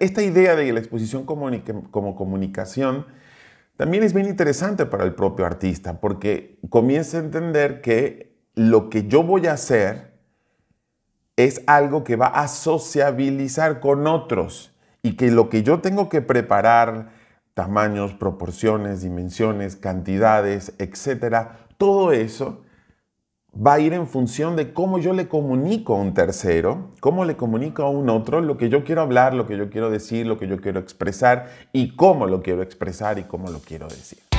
esta, idea de la exposición como comunicación también es bien interesante para el propio artista, porque comienza a entender que lo que yo voy a hacer es algo que va a sociabilizar con otros y que lo que yo tengo que preparar, tamaños, proporciones, dimensiones, cantidades, etcétera, todo eso va a ir en función de cómo yo le comunico a un tercero, cómo le comunico a un otro lo que yo quiero hablar, lo que yo quiero decir, lo que yo quiero expresar y cómo lo quiero expresar y cómo lo quiero decir.